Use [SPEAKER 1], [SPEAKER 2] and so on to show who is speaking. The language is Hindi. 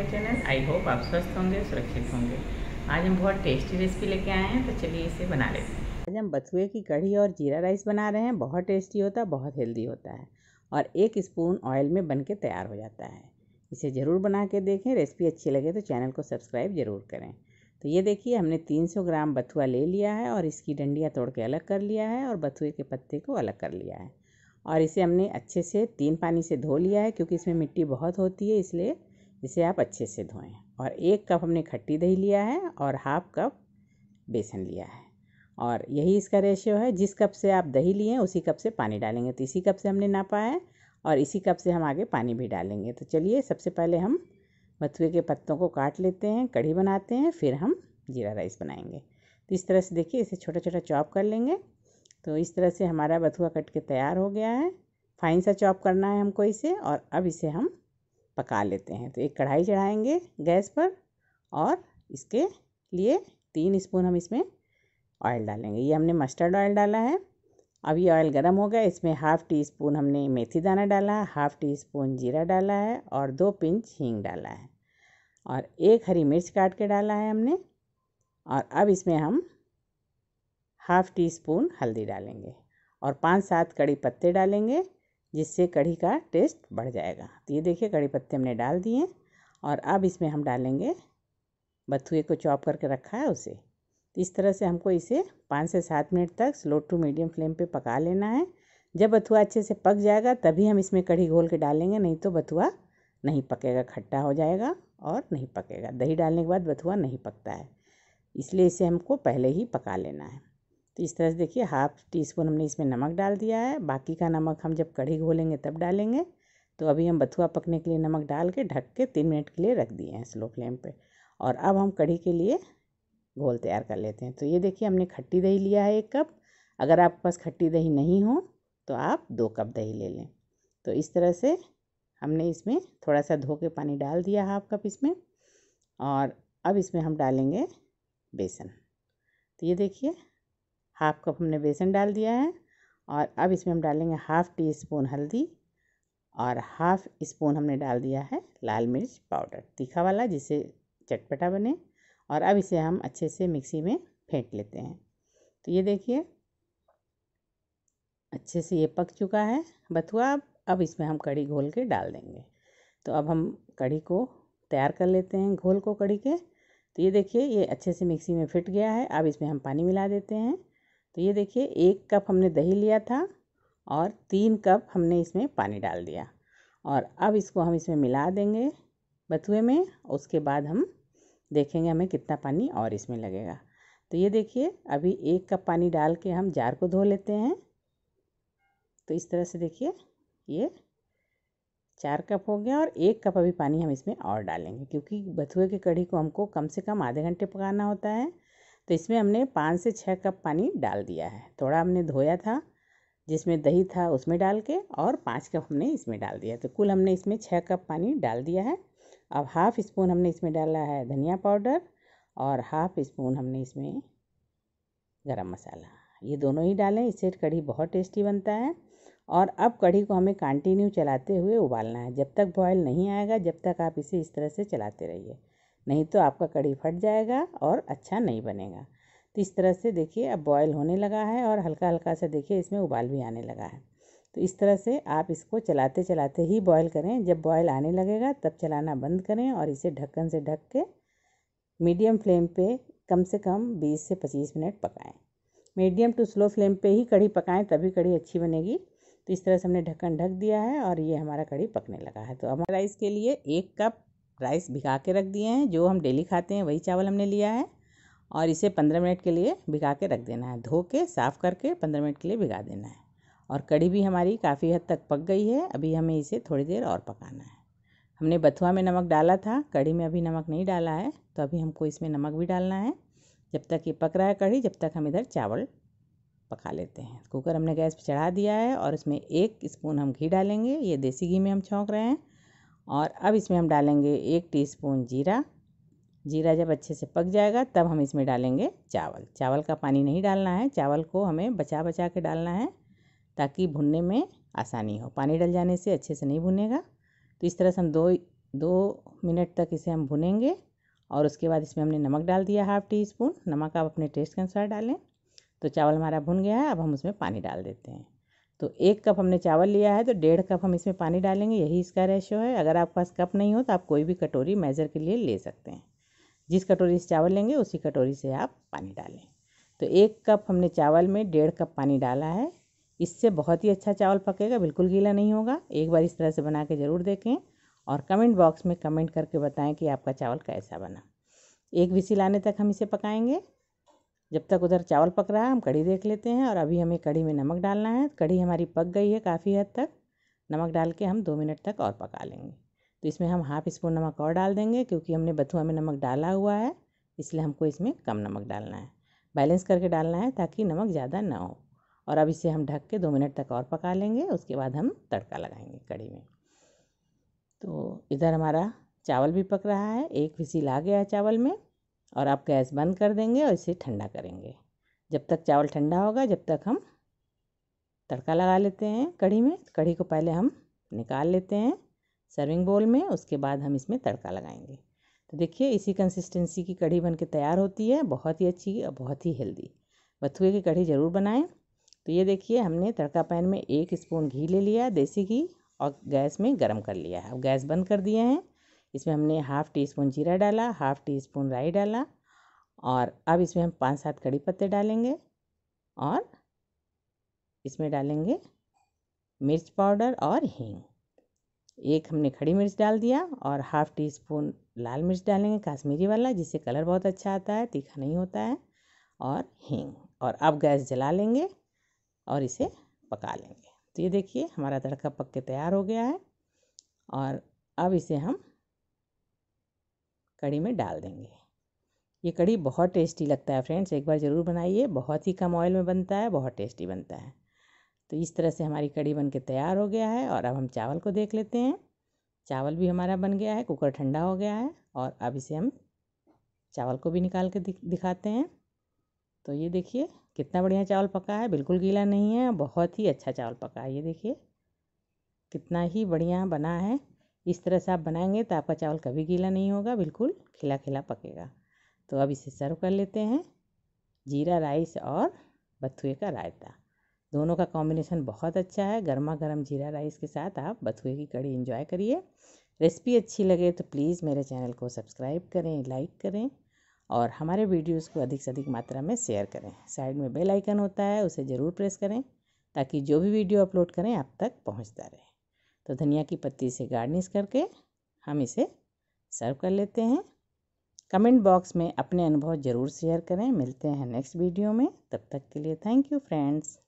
[SPEAKER 1] माय चैनल आई होप आप स्वस्थ होंगे सुरक्षित होंगे आज हम बहुत टेस्टी रेसिपी लेके आए हैं तो चलिए इसे बना लेते हैं आज हम बथुए की कढ़ी और जीरा राइस बना रहे हैं बहुत टेस्टी होता है बहुत हेल्दी होता है और एक स्पून ऑयल में बन के तैयार हो जाता है इसे ज़रूर बना के देखें रेसिपी अच्छी लगे तो चैनल को सब्सक्राइब ज़रूर करें तो ये देखिए हमने 300 ग्राम बथुआ ले लिया है और इसकी डंडियाँ तोड़ के अलग कर लिया है और बथुए के पत्ते को अलग कर लिया है और इसे हमने अच्छे से तीन पानी से धो लिया है क्योंकि इसमें मिट्टी बहुत होती है इसलिए इसे आप अच्छे से धोएं और एक कप हमने खट्टी दही लिया है और हाफ कप बेसन लिया है और यही इसका रेशियो है जिस कप से आप दही लिए हैं उसी कप से पानी डालेंगे तो इसी कप से हमने नापा है और इसी कप से हम आगे पानी भी डालेंगे तो चलिए सबसे पहले हम बथुए के पत्तों को काट लेते हैं कढ़ी बनाते हैं फिर हम जीरा राइस बनाएंगे तो इस तरह से देखिए इसे छोटा छोटा चॉप कर लेंगे तो इस तरह से हमारा बथुआ कट के तैयार हो गया है फाइन सा चॉप करना है हमको इसे और अब इसे हम पका लेते हैं तो एक कढ़ाई चढ़ाएंगे गैस पर और इसके लिए तीन स्पून हम इसमें ऑयल डालेंगे ये हमने मस्टर्ड ऑयल डाला है अब ये ऑयल गर्म हो गया इसमें हाफ़ टी स्पून हमने मेथी दाना डाला है हाफ़ टी स्पून जीरा डाला है और दो पिंच हींग डाला है और एक हरी मिर्च काट के डाला है हमने और अब इसमें हम हाफ़ टी स्पून हल्दी डालेंगे और पाँच सात कड़ी पत्ते डालेंगे जिससे कढ़ी का टेस्ट बढ़ जाएगा तो ये देखिए कढ़ी पत्ते हमने डाल दिए और अब इसमें हम डालेंगे बथुए को चॉप करके रखा है उसे तो इस तरह से हमको इसे पाँच से सात मिनट तक स्लो टू मीडियम फ्लेम पे पका लेना है जब बथुआ अच्छे से पक जाएगा तभी हम इसमें कढ़ी घोल के डालेंगे नहीं तो बथुआ नहीं पकेगा खट्टा हो जाएगा और नहीं पकेगा दही डालने के बाद बथुआ नहीं पकता है इसलिए इसे हमको पहले ही पका लेना है तो इस तरह से देखिए हाफ टी स्पून हमने इसमें नमक डाल दिया है बाकी का नमक हम जब कढ़ी घोलेंगे तब डालेंगे तो अभी हम बथुआ पकने के लिए नमक डाल के ढक के तीन मिनट के लिए रख दिए हैं स्लो फ्लेम पे और अब हम कढ़ी के लिए घोल तैयार कर लेते हैं तो ये देखिए हमने खट्टी दही लिया है एक कप अगर आपके पास खट्टी दही नहीं हो तो आप दो कप दही ले लें तो इस तरह से हमने इसमें थोड़ा सा धो के पानी डाल दिया हाफ कप इसमें और अब इसमें हम डालेंगे बेसन तो ये देखिए हाफ कप हमने बेसन डाल दिया है और अब इसमें हम डालेंगे हाफ़ टी स्पून हल्दी और हाफ स्पून हमने डाल दिया है लाल मिर्च पाउडर तीखा वाला जिससे चटपटा बने और अब इसे हम अच्छे से मिक्सी में फेंट लेते हैं तो ये देखिए अच्छे से ये पक चुका है बथुआ अब अब इसमें हम कड़ी घोल के डाल देंगे तो अब हम कड़ी को तैयार कर लेते हैं घोल को कड़ी के तो ये देखिए ये अच्छे से मिक्सी में फिट गया है अब इसमें हम पानी मिला देते हैं तो ये देखिए एक कप हमने दही लिया था और तीन कप हमने इसमें पानी डाल दिया और अब इसको हम इसमें मिला देंगे बथुए में उसके बाद हम देखेंगे हमें कितना पानी और इसमें लगेगा तो ये देखिए अभी एक कप पानी डाल के हम जार को धो लेते हैं तो इस तरह से देखिए ये चार कप हो गया और एक कप अभी पानी हम इसमें और डालेंगे क्योंकि बथुए के कढ़ी को हमको कम से कम आधे घंटे पकाना होता है तो इसमें हमने पाँच से छः कप पानी डाल दिया है थोड़ा हमने धोया था जिसमें दही था उसमें डाल के और पाँच कप हमने इसमें डाल दिया तो कुल हमने इसमें छः कप पानी डाल दिया है अब हाफ स्पून हमने इसमें डाला है धनिया पाउडर और हाफ स्पून हमने इसमें गरम मसाला ये दोनों ही डालें इससे कढ़ी बहुत टेस्टी बनता है और अब कढ़ी को हमें कंटिन्यू चलाते हुए उबालना है जब तक बॉयल नहीं आएगा जब तक आप इसे इस तरह से चलाते रहिए नहीं तो आपका कड़ी फट जाएगा और अच्छा नहीं बनेगा तो इस तरह से देखिए अब बॉयल होने लगा है और हल्का हल्का सा देखिए इसमें उबाल भी आने लगा है तो इस तरह से आप इसको चलाते चलाते ही बॉयल करें जब बॉयल आने लगेगा तब चलाना बंद करें और इसे ढक्कन से ढक के मीडियम फ्लेम पे कम से कम 20 से 25 मिनट पकाएं मीडियम टू स्लो फ्लेम पे ही कड़ी पकाएं तभी कड़ी अच्छी बनेगी तो इस तरह से हमने ढक्कन ढक दिया है और ये हमारा कड़ी पकने लगा है तो हमारा इसके लिए एक कप राइस भिगा के रख दिए हैं जो हम डेली खाते हैं वही चावल हमने लिया है और इसे पंद्रह मिनट के लिए भिगा के रख देना है धो के साफ़ करके पंद्रह मिनट के लिए भिगा देना है और कढ़ी भी हमारी काफ़ी हद तक पक गई है अभी हमें इसे थोड़ी देर और पकाना है हमने बथुआ में नमक डाला था कढ़ी में अभी नमक नहीं डाला है तो अभी हमको इसमें नमक भी डालना है जब तक ये पक रहा है कढ़ी जब तक हम इधर चावल पका लेते हैं कुकर हमने गैस पर चढ़ा दिया है और इसमें एक स्पून हम घी डालेंगे ये देसी घी में हम छौंक रहे हैं और अब इसमें हम डालेंगे एक टीस्पून जीरा जीरा जब अच्छे से पक जाएगा तब हम इसमें डालेंगे चावल चावल का पानी नहीं डालना है चावल को हमें बचा बचा के डालना है ताकि भुनने में आसानी हो पानी डल जाने से अच्छे से नहीं भुनेगा तो इस तरह से हम दो दो मिनट तक इसे हम भुनेंगे और उसके बाद इसमें हमने नमक डाल दिया हाफ टी स्पून नमक आप अपने टेस्ट के अनुसार डालें तो चावल हमारा भुन गया है अब हम उसमें पानी डाल देते हैं तो एक कप हमने चावल लिया है तो डेढ़ कप हम इसमें पानी डालेंगे यही इसका रेशो है अगर आपके पास कप नहीं हो तो आप कोई भी कटोरी मेज़र के लिए ले सकते हैं जिस कटोरी से चावल लेंगे उसी कटोरी से आप पानी डालें तो एक कप हमने चावल में डेढ़ कप पानी डाला है इससे बहुत ही अच्छा चावल पकेगा बिल्कुल गीला नहीं होगा एक बार इस तरह से बना के ज़रूर देखें और कमेंट बॉक्स में कमेंट करके बताएं कि आपका चावल कैसा बना एक विसी लाने तक हम इसे पकाएंगे जब तक उधर चावल पक रहा है हम कढ़ी देख लेते हैं और अभी हमें कढ़ी में नमक डालना है कढ़ी हमारी पक गई है काफ़ी हद तक नमक डाल के हम दो मिनट तक और पका लेंगे तो इसमें हम हाफ स्पून नमक और डाल देंगे क्योंकि हमने बथुआ में नमक डाला हुआ है इसलिए हमको इसमें कम नमक डालना है बैलेंस करके डालना है ताकि नमक ज़्यादा ना हो और अब इसे हम ढक के दो मिनट तक और पका लेंगे उसके बाद हम तड़का लगाएंगे कढ़ी में तो इधर हमारा चावल भी पक रहा है एक विसील आ गया है चावल में और आप गैस बंद कर देंगे और इसे ठंडा करेंगे जब तक चावल ठंडा होगा जब तक हम तड़का लगा लेते हैं कढ़ी में कढ़ी को पहले हम निकाल लेते हैं सर्विंग बोल में उसके बाद हम इसमें तड़का लगाएंगे तो देखिए इसी कंसिस्टेंसी की कढ़ी बन के तैयार होती है बहुत ही अच्छी और बहुत ही हेल्दी बथुए की कढ़ी ज़रूर बनाएं तो ये देखिए हमने तड़का पैन में एक स्पून घी ले लिया देसी घी और गैस में गर्म कर लिया है अब गैस बंद कर दिए हैं इसमें हमने हाफ़ टी स्पून जीरा डाला हाफ़ टी स्पून राई डाला और अब इसमें हम पाँच सात कड़ी पत्ते डालेंगे और इसमें डालेंगे मिर्च पाउडर और हींग एक हमने खड़ी मिर्च डाल दिया और हाफ़ टी स्पून लाल मिर्च डालेंगे काश्मीरी वाला जिससे कलर बहुत अच्छा आता है तीखा नहीं होता है और हींग और अब गैस जला लेंगे और इसे पका लेंगे तो ये देखिए हमारा तड़का पक के तैयार हो गया है और अब इसे हम कड़ी में डाल देंगे ये कड़ी बहुत टेस्टी लगता है फ्रेंड्स एक बार ज़रूर बनाइए बहुत ही कम ऑयल में बनता है बहुत टेस्टी बनता है तो इस तरह से हमारी कड़ी बन के तैयार हो गया है और अब हम चावल को देख लेते हैं चावल भी हमारा बन गया है कुकर ठंडा हो गया है और अब इसे हम चावल को भी निकाल के दिखाते हैं तो ये देखिए कितना बढ़िया चावल पका है बिल्कुल गीला नहीं है बहुत ही अच्छा चावल पका है ये देखिए कितना ही बढ़िया बना है इस तरह से आप बनाएंगे तो आपका चावल कभी गीला नहीं होगा बिल्कुल खिला खिला पकेगा तो अब इसे सर्व कर लेते हैं जीरा राइस और बथुए का रायता दोनों का कॉम्बिनेशन बहुत अच्छा है गर्मा गर्म जीरा राइस के साथ आप बथुए की कड़ी इंजॉय करिए रेसिपी अच्छी लगे तो प्लीज़ मेरे चैनल को सब्सक्राइब करें लाइक करें और हमारे वीडियोस को अधिक से अधिक मात्रा में शेयर करें साइड में बेल आइकन होता है उसे ज़रूर प्रेस करें ताकि जो भी वीडियो अपलोड करें आप तक पहुंचता रहे तो धनिया की पत्ती से गार्निश करके हम इसे सर्व कर लेते हैं कमेंट बॉक्स में अपने अनुभव ज़रूर शेयर करें मिलते हैं नेक्स्ट वीडियो में तब तक के लिए थैंक यू फ्रेंड्स